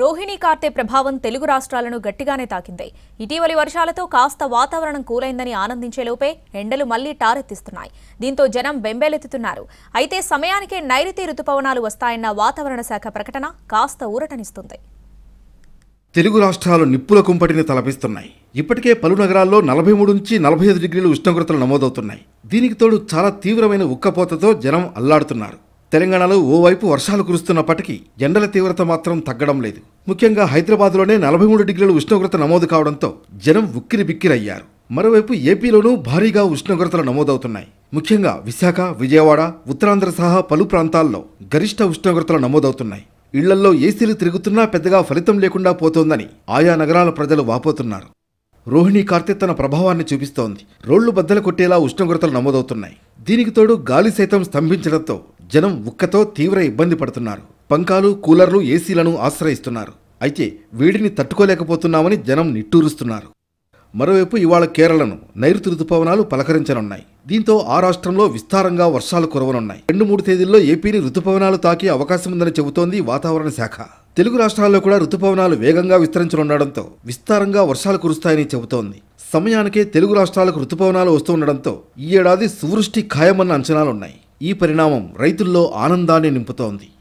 రోహిణీ కార్తె ప్రభావం తెలుగు రాష్ట్రాలను గట్టిగానే తాకింది ఇటీవలి వర్షాలతో కాస్త వాతావరణం కూలైందని ఆనందించేలోపే ఎండలు మళ్లీ టారెత్తిస్తున్నాయి దీంతో జనం బెంబేలెత్తుతున్నారు అయితే సమయానికే నైరుతి రుతుపవనాలు వస్తాయన్న వాతావరణ శాఖ ప్రకటన కాస్త ఊరటనిస్తుంది తెలుగు రాష్ట్రాలు నిప్పుల కుంపటిని తలపిస్తున్నాయి ఇప్పటికే పలు నగరాల్లో నలభై మూడు నుంచి నలభై ఐదు డిగ్రీలు ఉష్ణోగ్రతలు నమోదవుతున్నాయి దీనికి తోడు చాలా తీవ్రమైన ఉక్కపోతతో జనం అల్లాడుతున్నారు తెలంగాణలో ఓవైపు వర్షాలు కురుస్తున్నప్పటికీ ఎండల తీవ్రత మాత్రం తగ్గడం లేదు ముఖ్యంగా హైదరాబాద్లోనే నలభై మూడు డిగ్రీల ఉష్ణోగ్రత నమోదు కావడంతో జనం ఉక్కిరి బిక్కిరయ్యారు మరోవైపు ఏపీలోనూ భారీగా ఉష్ణోగ్రతలు నమోదవుతున్నాయి ముఖ్యంగా విశాఖ విజయవాడ ఉత్తరాంధ్ర సహా పలు ప్రాంతాల్లో గరిష్ట ఉష్ణోగ్రతలు నమోదవుతున్నాయి ఇళ్లల్లో ఏసీలు తిరుగుతున్నా పెద్దగా ఫలితం లేకుండా పోతోందని ఆయా నగరాల ప్రజలు వాపోతున్నారు రోహిణి కార్తె తన ప్రభావాన్ని చూపిస్తోంది రోళ్లు బద్దలు కొట్టేలా ఉష్ణోగ్రతలు నమోదవుతున్నాయి దీనికి తోడు గాలి సైతం స్తంభించడంతో జనం ఉక్కతో తీవ్ర ఇబ్బంది పడుతున్నారు పంకాలు కూలర్లు ఏసీలను ఆశ్రయిస్తున్నారు అయితే వేడిని తట్టుకోలేకపోతున్నామని జనం నిట్టూరుస్తున్నారు మరోవైపు ఇవాళ కేరళను నైరుతి రుతుపవనాలు పలకరించనున్నాయి దీంతో ఆ రాష్ట్రంలో విస్తారంగా వర్షాలు కురవనున్నాయి రెండు మూడు తేదీల్లో ఏపీని రుతుపవనాలు తాకే అవకాశం ఉందని చెబుతోంది వాతావరణ శాఖ తెలుగు రాష్ట్రాల్లో కూడా రుతుపవనాలు వేగంగా విస్తరించనుండడంతో విస్తారంగా వర్షాలు కురుస్తాయని చెబుతోంది సమయానికే తెలుగు రాష్ట్రాలకు రుతుపవనాలు వస్తుండటంతో ఈ ఏడాది సువృష్టి ఖాయమన్న అంచనాలున్నాయి ఈ పరిణామం రైతుల్లో ఆనందాన్ని నింపుతోంది